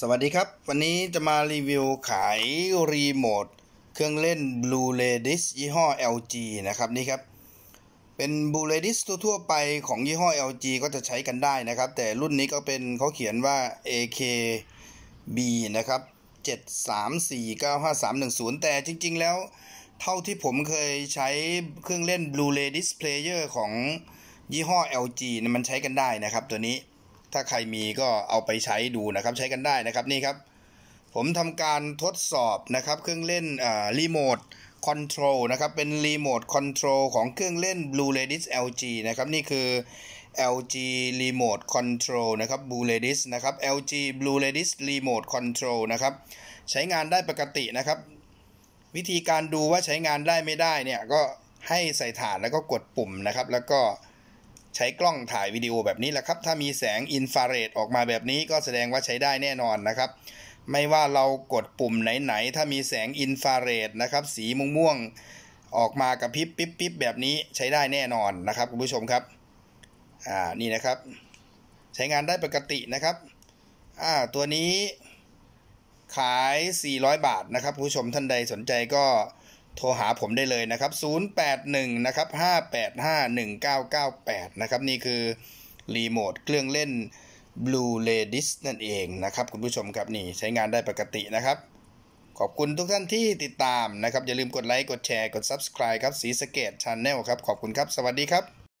สวัสดีครับวันนี้จะมารีวิวขายรีโมทเครื่องเล่น b l u r a d i s ยี่ห้อ LG นะครับนี่ครับเป็น b l u r a d i s ทั่วๆ ไปของยี่ห้อ LG ก็จะใช้กันได้นะครับ แต่รุ่นนี้ก็เป็นเขาเขียนว่า AKB นะครับ 734953110 แต่จริงๆ แล้วเท่าที่ผมเคยใช้เครื่องเล่น Blu-ray Displayer ของยี่ห้อ LG มันใช้กันได้นะครับตัวนี้ถ้าใครมีก็เอาไปใช้ดูนะครับใช้กันได้นะครับนี่ครับผมทำการทดสอบนะครับ เครื่องเล่นรีโมทคอนโทรลนะครับเป็นรีโมทคอนโทรลของเครื่องเล่น Blue l a d i s LG นะครับ นี่คือ LG Remote Control นะครับ Blue l a d i s นะครับ LG Blue l a d i s Remote Control นะครับ ใช้งานได้ปกตินะครับ วิธีการดูว่าใช้งานได้ไม่ได้เนี่ยก็ให้ใส่ฐานแล้วก็กดปุ่มนะครับแล้วก็ใช้กล้องถ่ายวิดีโอแบบนี้แหละครับ ถ้ามีแสงอินฟราเรดออกมาแบบนี้ ก็แสดงว่าใช้ได้แน่นอนนะครับ ไม่ว่าเรากดปุ่มไหนๆถ้ามีแสงอินฟราเรดนะครับ สีม่วงๆ ออกมากับพิบปิ๊บปิบแบบนี้ใช้ได้แน่นอนนะครับคุณผู้ชมครับ อ่า นี่นะครับ ใช้งานได้ปกตินะครับ อ่า ตัวนี้ ขาย 400 บาทนะครับผู้ชมท่านใดสนใจก็โทรหาผมได้เลยนะครับ 081 นะครับ 5851998 นะครับนี่คือ รีโมทเครื่องเล่น Blue l a d i s นั่นเองนะครับคุณผู้ชมครับนี่ใช้งานได้ปกตินะครับ ขอบคุณทุกท่านที่ติดตามนะครับ อย่าลืมกดไลค์ กดแชร์ กด Subscribe ครับสีสเกตชาแนลครับขอบคุณครับสวัสดีครับ